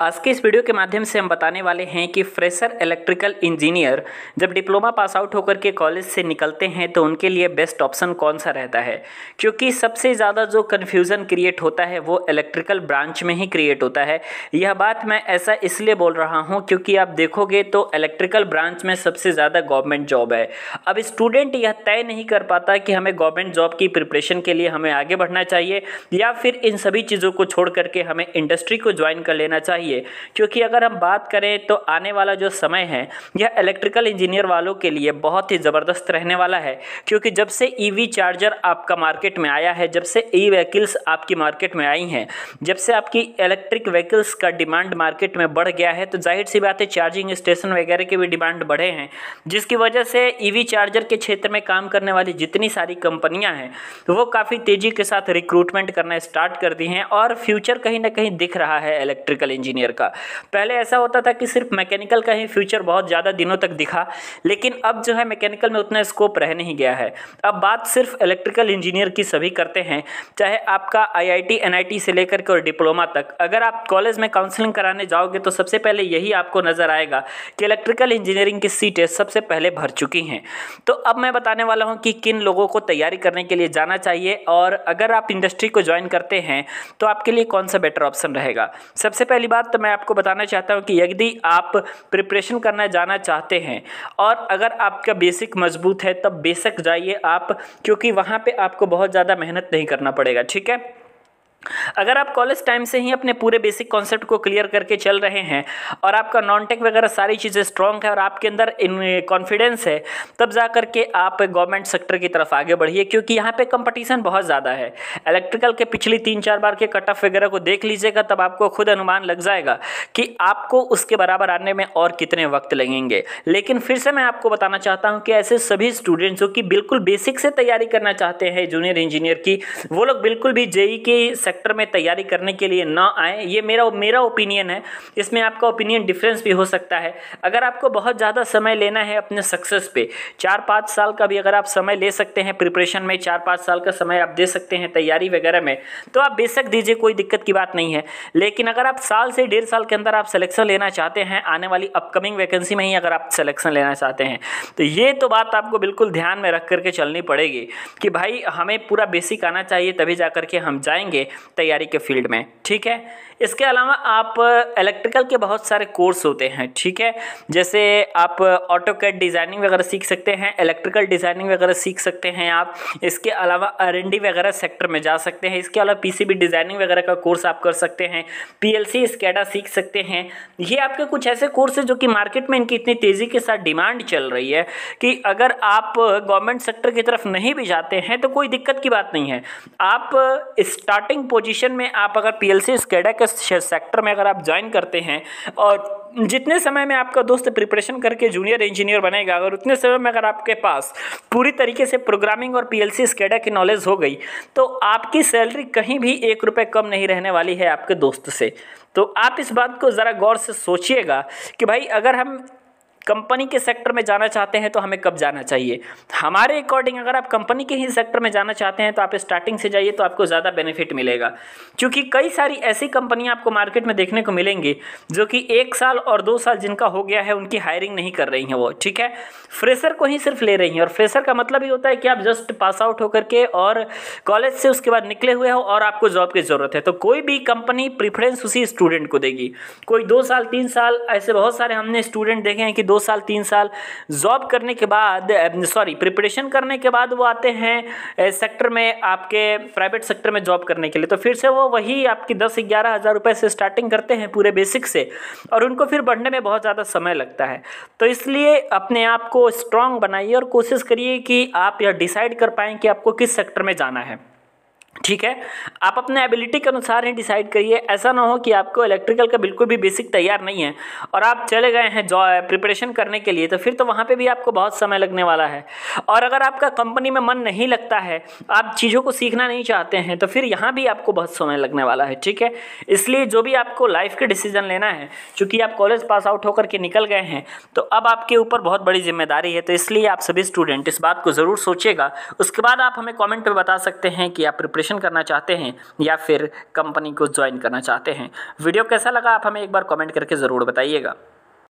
आज के इस वीडियो के माध्यम से हम बताने वाले हैं कि फ्रेशर इलेक्ट्रिकल इंजीनियर जब डिप्लोमा पास आउट होकर के कॉलेज से निकलते हैं तो उनके लिए बेस्ट ऑप्शन कौन सा रहता है क्योंकि सबसे ज़्यादा जो कन्फ्यूज़न क्रिएट होता है वो इलेक्ट्रिकल ब्रांच में ही क्रिएट होता है यह बात मैं ऐसा इसलिए बोल रहा हूँ क्योंकि आप देखोगे तो इलेक्ट्रिकल ब्रांच में सबसे ज़्यादा गवर्नमेंट जॉब है अब स्टूडेंट यह तय नहीं कर पाता कि हमें गवर्नमेंट जॉब की प्रिपरेशन के लिए हमें आगे बढ़ना चाहिए या फिर इन सभी चीज़ों को छोड़ करके हमें इंडस्ट्री को ज्वाइन कर लेना चाहिए चाहिए क्योंकि अगर हम बात करें तो आने वाला जो समय है यह इलेक्ट्रिकल इंजीनियर वालों के लिए बहुत ही ज़बरदस्त रहने वाला है क्योंकि जब से ई e चार्जर आपका मार्केट में आया है जब से ई व्हीकल्स आपकी मार्केट में आई हैं जब से आपकी इलेक्ट्रिक व्हीकल्स का डिमांड मार्केट में बढ़ गया है तो जाहिर सी बात है चार्जिंग स्टेशन वगैरह के भी डिमांड बढ़े हैं जिसकी वजह से ई e चार्जर के क्षेत्र में काम करने वाली जितनी सारी कंपनियां हैं वो काफ़ी तेज़ी के साथ रिक्रूटमेंट करना स्टार्ट कर दी हैं और फ्यूचर कहीं ना कहीं दिख रहा है इलेक्ट्रिकल इंजीनियर इंजीनियर का पहले ऐसा होता था कि सिर्फ मैकेनिकल का ही फ्यूचर बहुत ज़्यादा दिनों तक दिखा लेकिन अब जो है मैकेनिकल में उतना स्कोप रह नहीं गया है अब बात सिर्फ इलेक्ट्रिकल इंजीनियर की सभी करते हैं चाहे आपका आई आई से लेकर के और डिप्लोमा तक अगर आप कॉलेज में काउंसलिंग कराने जाओगे तो सबसे पहले यही आपको नज़र आएगा कि इलेक्ट्रिकल इंजीनियरिंग की सीटें सबसे पहले भर चुकी हैं तो अब मैं बताने वाला हूँ कि किन लोगों को तैयारी करने के लिए जाना चाहिए और अगर आप इंडस्ट्री को ज्वाइन करते हैं तो आपके लिए कौन सा बेटर ऑप्शन रहेगा सबसे पहली बात साथ तो मैं आपको बताना चाहता हूँ कि यदि आप प्रिपरेशन करना जाना चाहते हैं और अगर आपका बेसिक मजबूत है तब बेसक जाइए आप क्योंकि वहाँ पे आपको बहुत ज़्यादा मेहनत नहीं करना पड़ेगा ठीक है अगर आप कॉलेज टाइम से ही अपने पूरे बेसिक कॉन्सेप्ट को क्लियर करके चल रहे हैं और आपका नॉन टेक वगैरह सारी चीज़ें स्ट्रॉन्ग है और आपके अंदर कॉन्फिडेंस है तब जा करके आप गवर्नमेंट सेक्टर की तरफ आगे बढ़िए क्योंकि यहाँ पे कंपटीशन बहुत ज़्यादा है इलेक्ट्रिकल के पिछली तीन चार बार के कट ऑफ वगैरह को देख लीजिएगा तब आपको खुद अनुमान लग जाएगा कि आपको उसके बराबर आने में और कितने वक्त लगेंगे लेकिन फिर से मैं आपको बताना चाहता हूँ कि ऐसे सभी स्टूडेंट्स जो कि बिल्कुल बेसिक से तैयारी करना चाहते हैं जूनियर इंजीनियर की वो लोग बिल्कुल भी जेई के सेक्टर सेक्टर में तैयारी करने के लिए ना आए ये मेरा मेरा ओपिनियन है इसमें आपका ओपिनियन डिफरेंस भी हो सकता है अगर आपको बहुत ज़्यादा समय लेना है अपने सक्सेस पे चार पाँच साल का भी अगर आप समय ले सकते हैं प्रिपरेशन में चार पाँच साल का समय आप दे सकते हैं तैयारी वगैरह में तो आप बेशक दीजिए कोई दिक्कत की बात नहीं है लेकिन अगर आप साल से डेढ़ साल के अंदर आप सलेक्शन लेना चाहते हैं आने वाली अपकमिंग वैकेंसी में ही अगर आप सलेक्शन लेना चाहते हैं तो ये तो बात आपको बिल्कुल ध्यान में रख करके चलनी पड़ेगी कि भाई हमें पूरा बेसिक आना चाहिए तभी जा करके हम जाएंगे तैयारी के फील्ड में ठीक है इसके अलावा आप इलेक्ट्रिकल के बहुत सारे कोर्स होते हैं ठीक है जैसे आप ऑटो कैट डिज़ाइनिंग वगैरह सीख सकते हैं इलेक्ट्रिकल डिज़ाइनिंग वगैरह सीख सकते हैं आप इसके अलावा आर वगैरह सेक्टर में जा सकते हैं इसके अलावा पीसीबी डिज़ाइनिंग वगैरह का कोर्स आप कर सकते हैं पीएलसी स्कैडा सीख सकते हैं ये आपके कुछ ऐसे कोर्स हैं जो कि मार्केट में इनकी इतनी तेज़ी के साथ डिमांड चल रही है कि अगर आप गवर्नमेंट सेक्टर की तरफ नहीं भी जाते हैं तो कोई दिक्कत की बात नहीं है आप स्टार्टिंग पोजीशन में आप अगर पी एल के सेक्टर में अगर आप ज्वाइन करते हैं और जितने समय में आपका दोस्त प्रिपरेशन करके जूनियर इंजीनियर बनेगा अगर उतने समय में अगर आपके पास पूरी तरीके से प्रोग्रामिंग और पी एल की नॉलेज हो गई तो आपकी सैलरी कहीं भी एक रुपये कम नहीं रहने वाली है आपके दोस्त से तो आप इस बात को ज़रा गौर से सोचिएगा कि भाई अगर हम कंपनी के सेक्टर में जाना चाहते हैं तो हमें कब जाना चाहिए हमारे अकॉर्डिंग अगर आप कंपनी के ही सेक्टर में जाना चाहते हैं तो आप स्टार्टिंग से जाइए तो आपको ज़्यादा बेनिफिट मिलेगा क्योंकि कई सारी ऐसी कंपनियाँ आपको मार्केट में देखने को मिलेंगी जो कि एक साल और दो साल जिनका हो गया है उनकी हायरिंग नहीं कर रही हैं वो ठीक है फ्रेशर को ही सिर्फ ले रही हैं और फ्रेशर का मतलब ये होता है कि आप जस्ट पास आउट होकर के और कॉलेज से उसके बाद निकले हुए हो और आपको जॉब की ज़रूरत है तो कोई भी कंपनी प्रिफरेंस उसी स्टूडेंट को देगी कोई दो साल तीन साल ऐसे बहुत सारे हमने स्टूडेंट देखे हैं कि दो साल तीन साल जॉब करने के बाद सॉरी प्रिपरेशन करने के बाद वो आते हैं सेक्टर में आपके प्राइवेट सेक्टर में जॉब करने के लिए तो फिर से वो वही आपकी दस ग्यारह हज़ार रुपये से स्टार्टिंग करते हैं पूरे बेसिक से और उनको फिर बढ़ने में बहुत ज़्यादा समय लगता है तो इसलिए अपने आप को स्ट्रांग बनाइए और कोशिश करिए कि आप यह डिसाइड कर पाएँ कि आपको किस सेक्टर में जाना है ठीक है आप अपने एबिलिटी के अनुसार ही डिसाइड करिए ऐसा ना हो कि आपको इलेक्ट्रिकल का बिल्कुल भी बेसिक तैयार नहीं है और आप चले गए हैं जॉ प्रिपरेशन करने के लिए तो फिर तो वहाँ पे भी आपको बहुत समय लगने वाला है और अगर आपका कंपनी में मन नहीं लगता है आप चीज़ों को सीखना नहीं चाहते हैं तो फिर यहाँ भी आपको बहुत समय लगने वाला है ठीक है इसलिए जो भी आपको लाइफ के डिसीजन लेना है चूँकि आप कॉलेज पास आउट होकर के निकल गए हैं तो अब आपके ऊपर बहुत बड़ी जिम्मेदारी है तो इसलिए आप सभी स्टूडेंट इस बात को ज़रूर सोचेगा उसके बाद आप हमें कॉमेंट पर बता सकते हैं कि आप प्रिपरेशन रजिस्ट्रेशन करना चाहते हैं या फिर कंपनी को ज्वाइन करना चाहते हैं वीडियो कैसा लगा आप हमें एक बार कमेंट करके ज़रूर बताइएगा